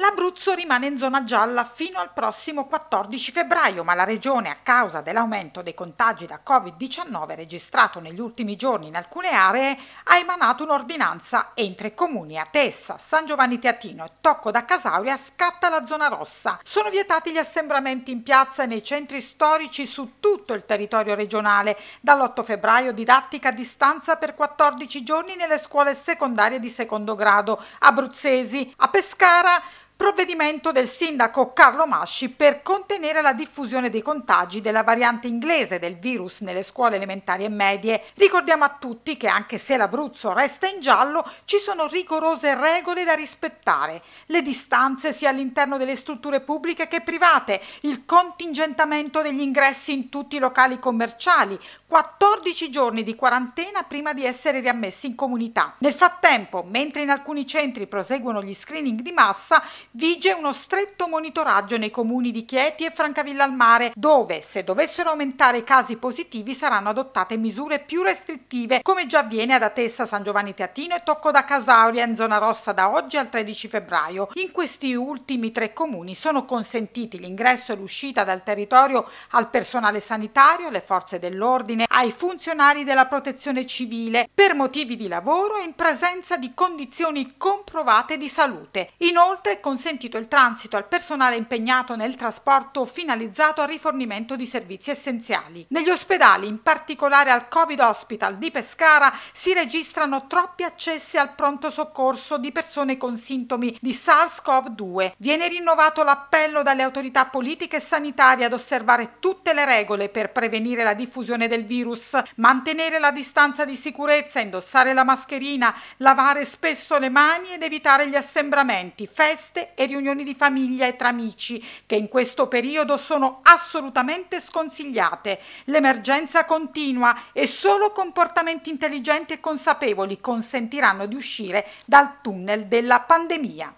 L'Abruzzo rimane in zona gialla fino al prossimo 14 febbraio, ma la regione a causa dell'aumento dei contagi da Covid-19 registrato negli ultimi giorni in alcune aree ha emanato un'ordinanza entro i comuni a Tessa, San Giovanni Teatino e Tocco da Casauria scatta la zona rossa. Sono vietati gli assembramenti in piazza e nei centri storici su tutto il territorio regionale. Dall'8 febbraio didattica a distanza per 14 giorni nelle scuole secondarie di secondo grado abruzzesi. A Pescara provvedimento del sindaco Carlo Masci per contenere la diffusione dei contagi della variante inglese del virus nelle scuole elementari e medie. Ricordiamo a tutti che anche se l'Abruzzo resta in giallo, ci sono rigorose regole da rispettare. Le distanze sia all'interno delle strutture pubbliche che private, il contingentamento degli ingressi in tutti i locali commerciali, 14 giorni di quarantena prima di essere riammessi in comunità. Nel frattempo, mentre in alcuni centri proseguono gli screening di massa, vige uno stretto monitoraggio nei comuni di Chieti e Francavilla al Mare, dove, se dovessero aumentare i casi positivi, saranno adottate misure più restrittive, come già avviene ad Atessa, San Giovanni Teatino e Tocco da Casauria in zona rossa da oggi al 13 febbraio. In questi ultimi tre comuni sono consentiti l'ingresso e l'uscita dal territorio al personale sanitario, alle forze dell'ordine, ai funzionari della protezione civile per motivi di lavoro e in presenza di condizioni comprovate di salute. Inoltre, con consentito il transito al personale impegnato nel trasporto finalizzato al rifornimento di servizi essenziali. Negli ospedali, in particolare al Covid Hospital di Pescara, si registrano troppi accessi al pronto soccorso di persone con sintomi di SARS-CoV-2. Viene rinnovato l'appello dalle autorità politiche e sanitarie ad osservare tutte le regole per prevenire la diffusione del virus, mantenere la distanza di sicurezza, indossare la mascherina, lavare spesso le mani ed evitare gli assembramenti, feste feste e riunioni di famiglia e tra amici, che in questo periodo sono assolutamente sconsigliate. L'emergenza continua e solo comportamenti intelligenti e consapevoli consentiranno di uscire dal tunnel della pandemia.